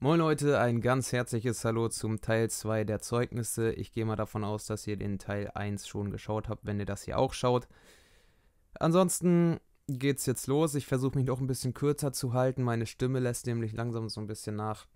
Moin Leute, ein ganz herzliches Hallo zum Teil 2 der Zeugnisse. Ich gehe mal davon aus, dass ihr den Teil 1 schon geschaut habt, wenn ihr das hier auch schaut. Ansonsten geht's jetzt los. Ich versuche mich noch ein bisschen kürzer zu halten. Meine Stimme lässt nämlich langsam so ein bisschen nach.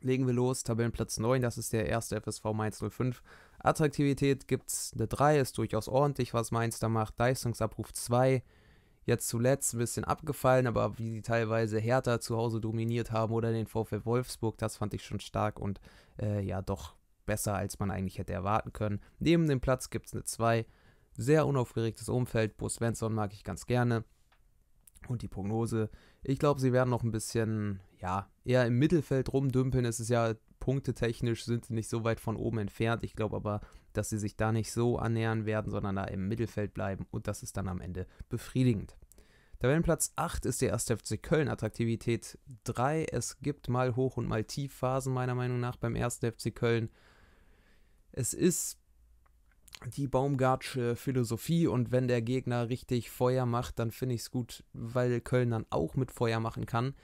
Legen wir los, Tabellenplatz 9, das ist der erste FSV Mainz 05. Attraktivität gibt's eine 3, ist durchaus ordentlich, was Mainz da macht. Leistungsabruf 2, Jetzt zuletzt ein bisschen abgefallen, aber wie sie teilweise Hertha zu Hause dominiert haben oder den VfL Wolfsburg, das fand ich schon stark und äh, ja, doch besser, als man eigentlich hätte erwarten können. Neben dem Platz gibt es eine 2. Sehr unaufgeregtes Umfeld. Bo Svensson mag ich ganz gerne. Und die Prognose, ich glaube, sie werden noch ein bisschen, ja, eher im Mittelfeld rumdümpeln. Es ist ja punktetechnisch sind sie nicht so weit von oben entfernt. Ich glaube aber, dass sie sich da nicht so annähern werden, sondern da im Mittelfeld bleiben und das ist dann am Ende befriedigend. Tabellenplatz 8 ist der 1. FC Köln, Attraktivität 3. Es gibt mal Hoch- und mal Tiefphasen meiner Meinung nach beim 1. FC Köln. Es ist die Baumgartsche Philosophie und wenn der Gegner richtig Feuer macht, dann finde ich es gut, weil Köln dann auch mit Feuer machen kann.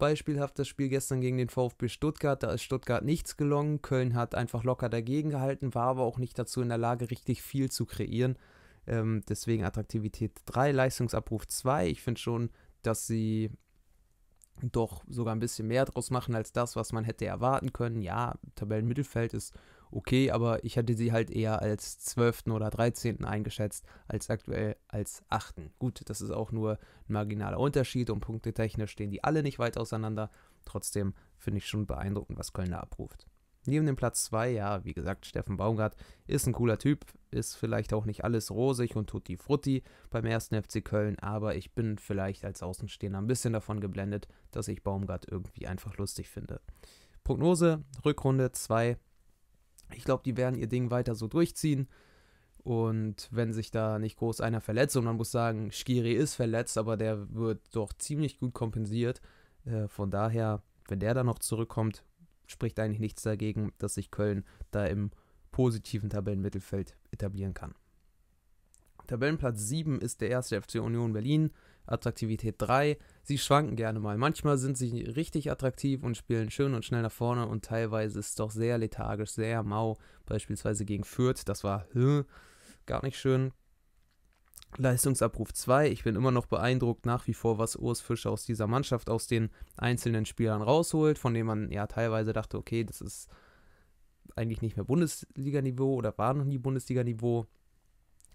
Beispielhaft das Spiel gestern gegen den VfB Stuttgart. Da ist Stuttgart nichts gelungen. Köln hat einfach locker dagegen gehalten, war aber auch nicht dazu in der Lage, richtig viel zu kreieren. Ähm, deswegen Attraktivität 3, Leistungsabruf 2. Ich finde schon, dass sie doch sogar ein bisschen mehr draus machen als das, was man hätte erwarten können. Ja, Tabellenmittelfeld ist okay, aber ich hatte sie halt eher als 12. oder 13. eingeschätzt, als aktuell als 8. Gut, das ist auch nur ein marginaler Unterschied und punktetechnisch stehen die alle nicht weit auseinander. Trotzdem finde ich schon beeindruckend, was Köln da abruft. Neben dem Platz 2, ja, wie gesagt, Steffen Baumgart ist ein cooler Typ, ist vielleicht auch nicht alles rosig und tutti frutti beim ersten FC Köln, aber ich bin vielleicht als Außenstehender ein bisschen davon geblendet, dass ich Baumgart irgendwie einfach lustig finde. Prognose, Rückrunde 2, ich glaube, die werden ihr Ding weiter so durchziehen. Und wenn sich da nicht groß einer verletzt, und man muss sagen, Skiri ist verletzt, aber der wird doch ziemlich gut kompensiert. Äh, von daher, wenn der da noch zurückkommt, spricht eigentlich nichts dagegen, dass sich Köln da im positiven Tabellenmittelfeld etablieren kann. Tabellenplatz 7 ist der erste FC Union Berlin, Attraktivität 3. Sie schwanken gerne mal. Manchmal sind sie richtig attraktiv und spielen schön und schnell nach vorne und teilweise ist es doch sehr lethargisch, sehr mau. Beispielsweise gegen Fürth, das war hm, gar nicht schön. Leistungsabruf 2. Ich bin immer noch beeindruckt nach wie vor, was Urs Fischer aus dieser Mannschaft, aus den einzelnen Spielern rausholt, von denen man ja teilweise dachte, okay, das ist eigentlich nicht mehr Bundesliga-Niveau oder war noch nie Bundesliga-Niveau.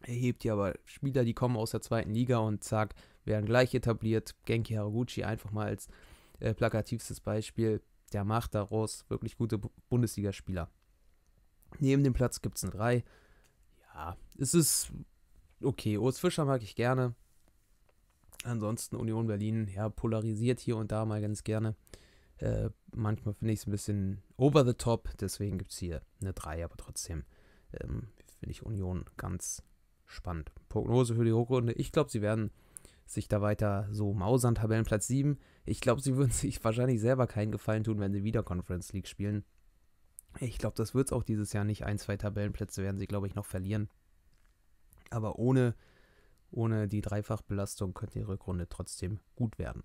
Er hebt ja aber Spieler, die kommen aus der zweiten Liga und zack, werden gleich etabliert. Genki Haraguchi einfach mal als äh, plakativstes Beispiel. Der macht daraus wirklich gute Bundesligaspieler. Neben dem Platz gibt es eine 3. Ja, es ist okay. Urs Fischer mag ich gerne. Ansonsten Union Berlin, ja, polarisiert hier und da mal ganz gerne. Äh, manchmal finde ich es ein bisschen over the top, deswegen gibt es hier eine 3, aber trotzdem ähm, finde ich Union ganz spannend. Prognose für die Hochrunde. Ich glaube, sie werden sich da weiter so mausern. Tabellenplatz 7. Ich glaube, sie würden sich wahrscheinlich selber keinen Gefallen tun, wenn sie wieder Conference League spielen. Ich glaube, das wird es auch dieses Jahr nicht. Ein, zwei Tabellenplätze werden sie, glaube ich, noch verlieren. Aber ohne, ohne die Dreifachbelastung könnte die Rückrunde trotzdem gut werden.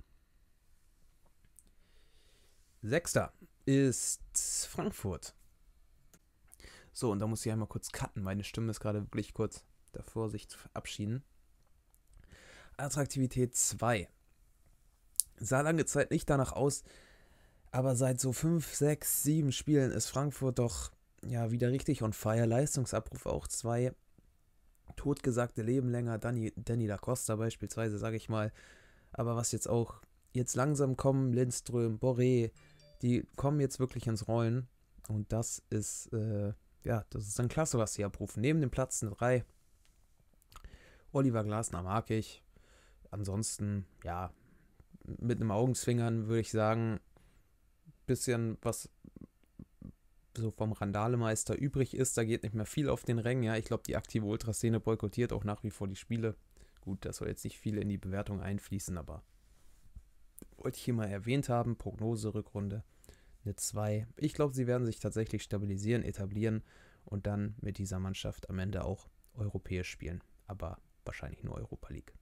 Sechster ist Frankfurt. So, und da muss ich einmal kurz cutten. Meine Stimme ist gerade wirklich kurz davor, sich zu verabschieden. Attraktivität 2. Sah lange Zeit nicht danach aus, aber seit so 5, 6, 7 Spielen ist Frankfurt doch ja wieder richtig on fire. Leistungsabruf auch 2. Totgesagte Leben länger, Danny, Danny da Costa beispielsweise, sage ich mal. Aber was jetzt auch jetzt langsam kommen, Lindström, Boré, die kommen jetzt wirklich ins Rollen. Und das ist, äh, ja, das ist dann klasse, was sie abrufen. Neben dem Platz 3. Oliver Glasner mag ich ansonsten, ja, mit einem Augenzwinkern würde ich sagen, bisschen was so vom Randalemeister übrig ist, da geht nicht mehr viel auf den Rängen. Ja, ich glaube, die aktive Ultraszene boykottiert auch nach wie vor die Spiele. Gut, das soll jetzt nicht viel in die Bewertung einfließen, aber wollte ich hier mal erwähnt haben. Prognose-Rückrunde eine 2. Ich glaube, sie werden sich tatsächlich stabilisieren, etablieren und dann mit dieser Mannschaft am Ende auch europäisch spielen. Aber wahrscheinlich nur Europa League.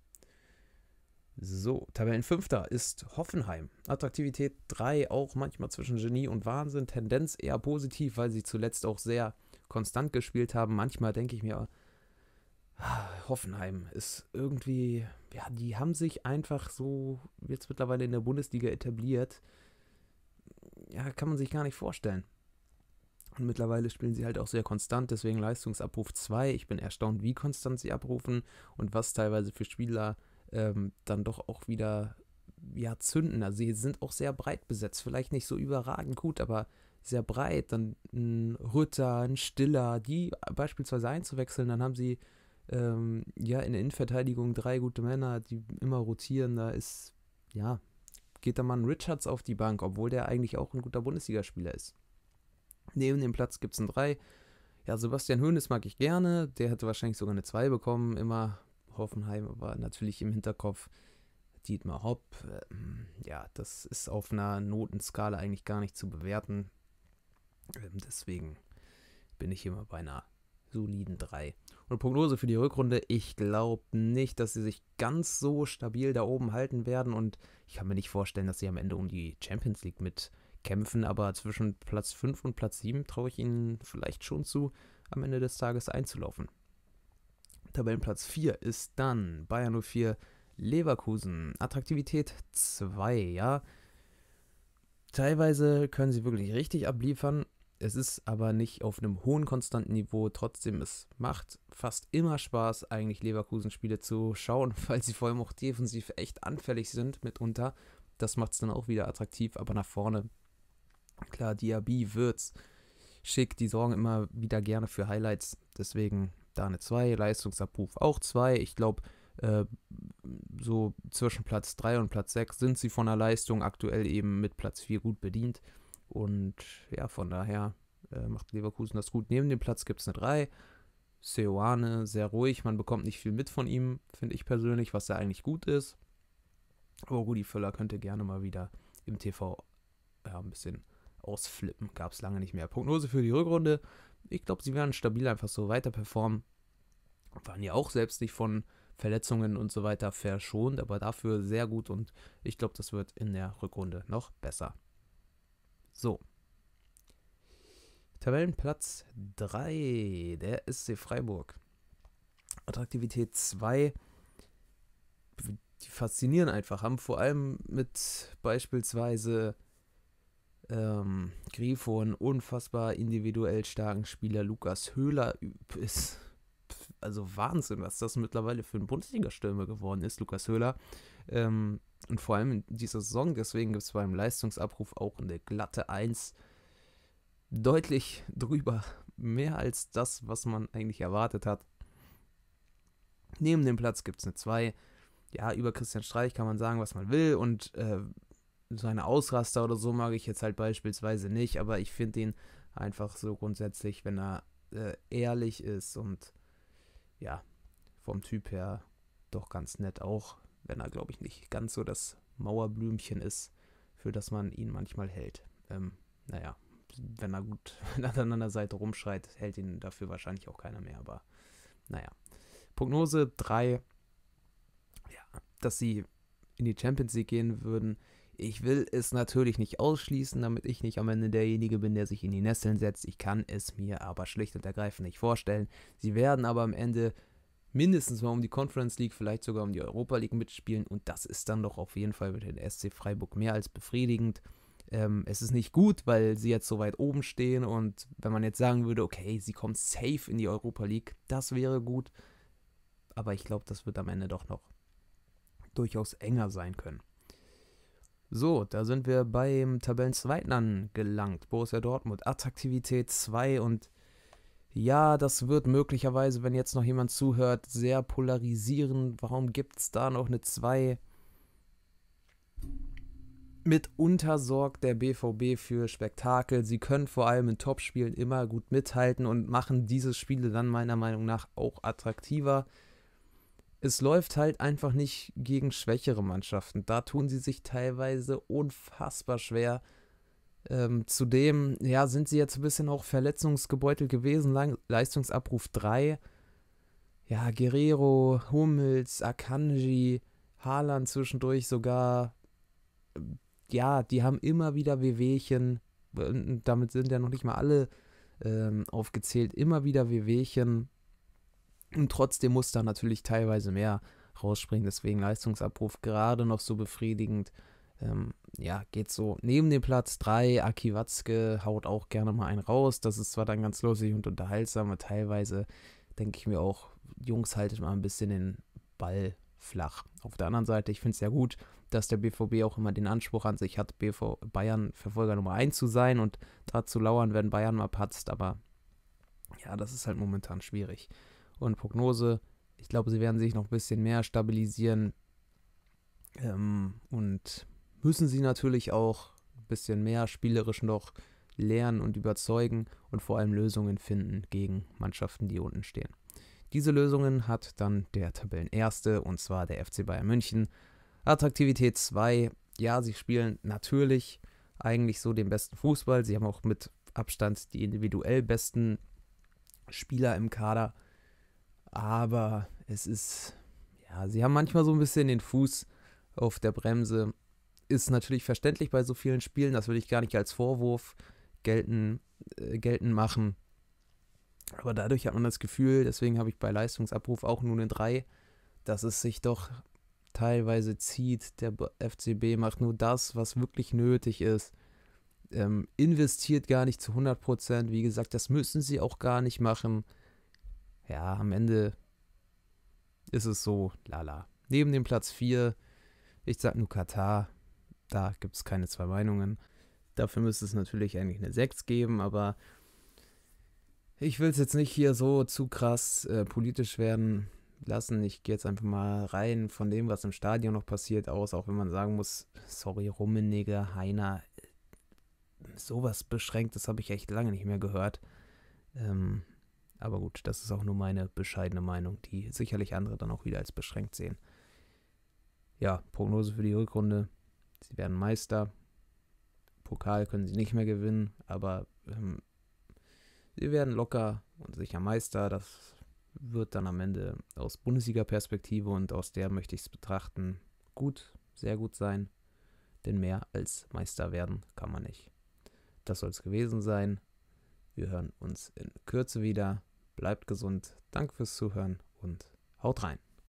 So, Tabellenfünfter ist Hoffenheim. Attraktivität 3, auch manchmal zwischen Genie und Wahnsinn. Tendenz eher positiv, weil sie zuletzt auch sehr konstant gespielt haben. Manchmal denke ich mir, ah, Hoffenheim ist irgendwie, ja, die haben sich einfach so jetzt mittlerweile in der Bundesliga etabliert. Ja, kann man sich gar nicht vorstellen. Und mittlerweile spielen sie halt auch sehr konstant, deswegen Leistungsabruf 2. Ich bin erstaunt, wie konstant sie abrufen und was teilweise für Spieler ähm, dann doch auch wieder ja, zünden. Also sie sind auch sehr breit besetzt, vielleicht nicht so überragend gut, aber sehr breit. Dann ein Rütter, ein Stiller, die beispielsweise einzuwechseln, dann haben sie ähm, ja in der Innenverteidigung drei gute Männer, die immer rotieren. Da ist, ja, geht da mal ein Richards auf die Bank, obwohl der eigentlich auch ein guter Bundesligaspieler ist. Neben dem Platz gibt es ein Drei. Ja, Sebastian Hoeneß mag ich gerne. Der hätte wahrscheinlich sogar eine 2 bekommen, immer Hoffenheim, aber natürlich im Hinterkopf Dietmar Hopp. Ähm, ja, das ist auf einer Notenskala eigentlich gar nicht zu bewerten. Ähm, deswegen bin ich immer bei einer soliden 3. Und Prognose für die Rückrunde, ich glaube nicht, dass sie sich ganz so stabil da oben halten werden und ich kann mir nicht vorstellen, dass sie am Ende um die Champions League mitkämpfen, aber zwischen Platz 5 und Platz 7 traue ich ihnen vielleicht schon zu, am Ende des Tages einzulaufen. Tabellenplatz 4 ist dann Bayern 04 Leverkusen. Attraktivität 2, ja. Teilweise können sie wirklich richtig abliefern. Es ist aber nicht auf einem hohen konstanten Niveau. Trotzdem, es macht fast immer Spaß, eigentlich Leverkusen-Spiele zu schauen, weil sie vor allem auch defensiv echt anfällig sind mitunter. Das macht es dann auch wieder attraktiv, aber nach vorne. Klar, Diaby wird's schick. Die sorgen immer wieder gerne für Highlights. Deswegen da eine 2, Leistungsabruf auch 2. Ich glaube, äh, so zwischen Platz 3 und Platz 6 sind sie von der Leistung aktuell eben mit Platz 4 gut bedient. Und ja, von daher äh, macht Leverkusen das gut. Neben dem Platz gibt es eine 3. Seoane, sehr ruhig, man bekommt nicht viel mit von ihm, finde ich persönlich, was ja eigentlich gut ist. Aber Rudi Völler könnte gerne mal wieder im TV ja, ein bisschen ausflippen. Gab es lange nicht mehr. Prognose für die Rückrunde ich glaube, sie werden stabil einfach so weiter performen. Waren ja auch selbst nicht von Verletzungen und so weiter verschont, aber dafür sehr gut und ich glaube, das wird in der Rückrunde noch besser. So. Tabellenplatz 3, der SC Freiburg. Attraktivität 2. Die faszinieren einfach, haben vor allem mit beispielsweise ähm, Grifo einen unfassbar individuell starken Spieler. Lukas Höhler ist also Wahnsinn, was das mittlerweile für ein Bundesliga-Stürmer geworden ist, Lukas Höhler. Ähm, und vor allem in dieser Saison, deswegen gibt es beim Leistungsabruf auch eine glatte 1. Deutlich drüber, mehr als das, was man eigentlich erwartet hat. Neben dem Platz gibt es eine 2. Ja, über Christian Streich kann man sagen, was man will. Und äh, seine Ausraster oder so mag ich jetzt halt beispielsweise nicht, aber ich finde ihn einfach so grundsätzlich, wenn er äh, ehrlich ist und ja, vom Typ her doch ganz nett auch, wenn er, glaube ich, nicht ganz so das Mauerblümchen ist, für das man ihn manchmal hält. Ähm, naja, wenn er gut wenn er an der Seite rumschreit, hält ihn dafür wahrscheinlich auch keiner mehr, aber naja. Prognose 3, ja, dass sie in die Champions League gehen würden, ich will es natürlich nicht ausschließen, damit ich nicht am Ende derjenige bin, der sich in die Nesseln setzt. Ich kann es mir aber schlicht und ergreifend nicht vorstellen. Sie werden aber am Ende mindestens mal um die Conference League, vielleicht sogar um die Europa League mitspielen. Und das ist dann doch auf jeden Fall mit den SC Freiburg mehr als befriedigend. Ähm, es ist nicht gut, weil sie jetzt so weit oben stehen. Und wenn man jetzt sagen würde, okay, sie kommen safe in die Europa League, das wäre gut. Aber ich glaube, das wird am Ende doch noch durchaus enger sein können. So, da sind wir beim Tabellenzweiten angelangt. Borussia Dortmund, Attraktivität 2 und ja, das wird möglicherweise, wenn jetzt noch jemand zuhört, sehr polarisieren. Warum gibt es da noch eine 2? Mitunter sorgt der BVB für Spektakel. Sie können vor allem in Topspielen immer gut mithalten und machen diese Spiele dann meiner Meinung nach auch attraktiver es läuft halt einfach nicht gegen schwächere Mannschaften. Da tun sie sich teilweise unfassbar schwer. Ähm, zudem, ja, sind sie jetzt ein bisschen auch verletzungsgebeutelt gewesen. Lang Leistungsabruf 3. Ja, Guerrero, Hummels, Akanji, Haaland zwischendurch sogar. Ja, die haben immer wieder Wehwehchen. Äh, damit sind ja noch nicht mal alle ähm, aufgezählt. Immer wieder Wehwehchen und trotzdem muss da natürlich teilweise mehr rausspringen. Deswegen Leistungsabruf gerade noch so befriedigend. Ähm, ja, geht so neben dem Platz 3. Aki Watzke haut auch gerne mal einen raus. Das ist zwar dann ganz lustig und unterhaltsam, aber teilweise denke ich mir auch, Jungs, haltet mal ein bisschen den Ball flach. Auf der anderen Seite, ich finde es ja gut, dass der BVB auch immer den Anspruch an sich hat, BV Bayern Verfolger Nummer 1 zu sein und da zu lauern, wenn Bayern mal patzt, aber ja, das ist halt momentan schwierig und Prognose. Ich glaube, sie werden sich noch ein bisschen mehr stabilisieren ähm, und müssen sie natürlich auch ein bisschen mehr spielerisch noch lernen und überzeugen und vor allem Lösungen finden gegen Mannschaften, die unten stehen. Diese Lösungen hat dann der Tabellenerste und zwar der FC Bayern München. Attraktivität 2, ja, sie spielen natürlich eigentlich so den besten Fußball. Sie haben auch mit Abstand die individuell besten Spieler im Kader. Aber es ist, ja, sie haben manchmal so ein bisschen den Fuß auf der Bremse. Ist natürlich verständlich bei so vielen Spielen, das würde ich gar nicht als Vorwurf gelten, äh, gelten machen. Aber dadurch hat man das Gefühl, deswegen habe ich bei Leistungsabruf auch nur eine 3, dass es sich doch teilweise zieht. Der FCB macht nur das, was wirklich nötig ist. Ähm, investiert gar nicht zu 100%. Wie gesagt, das müssen sie auch gar nicht machen ja, am Ende ist es so, lala. Neben dem Platz 4, ich sag nur Katar, da gibt es keine zwei Meinungen. Dafür müsste es natürlich eigentlich eine 6 geben, aber ich will es jetzt nicht hier so zu krass äh, politisch werden lassen. Ich gehe jetzt einfach mal rein von dem, was im Stadion noch passiert, aus, auch wenn man sagen muss, sorry, Rummenigge, Heiner, äh, sowas beschränkt, das habe ich echt lange nicht mehr gehört. Ähm, aber gut, das ist auch nur meine bescheidene Meinung, die sicherlich andere dann auch wieder als beschränkt sehen. Ja, Prognose für die Rückrunde. Sie werden Meister. Pokal können sie nicht mehr gewinnen, aber ähm, sie werden locker und sicher Meister. Das wird dann am Ende aus Bundesliga-Perspektive und aus der möchte ich es betrachten, gut, sehr gut sein. Denn mehr als Meister werden kann man nicht. Das soll es gewesen sein. Wir hören uns in Kürze wieder bleibt gesund, danke fürs Zuhören und haut rein.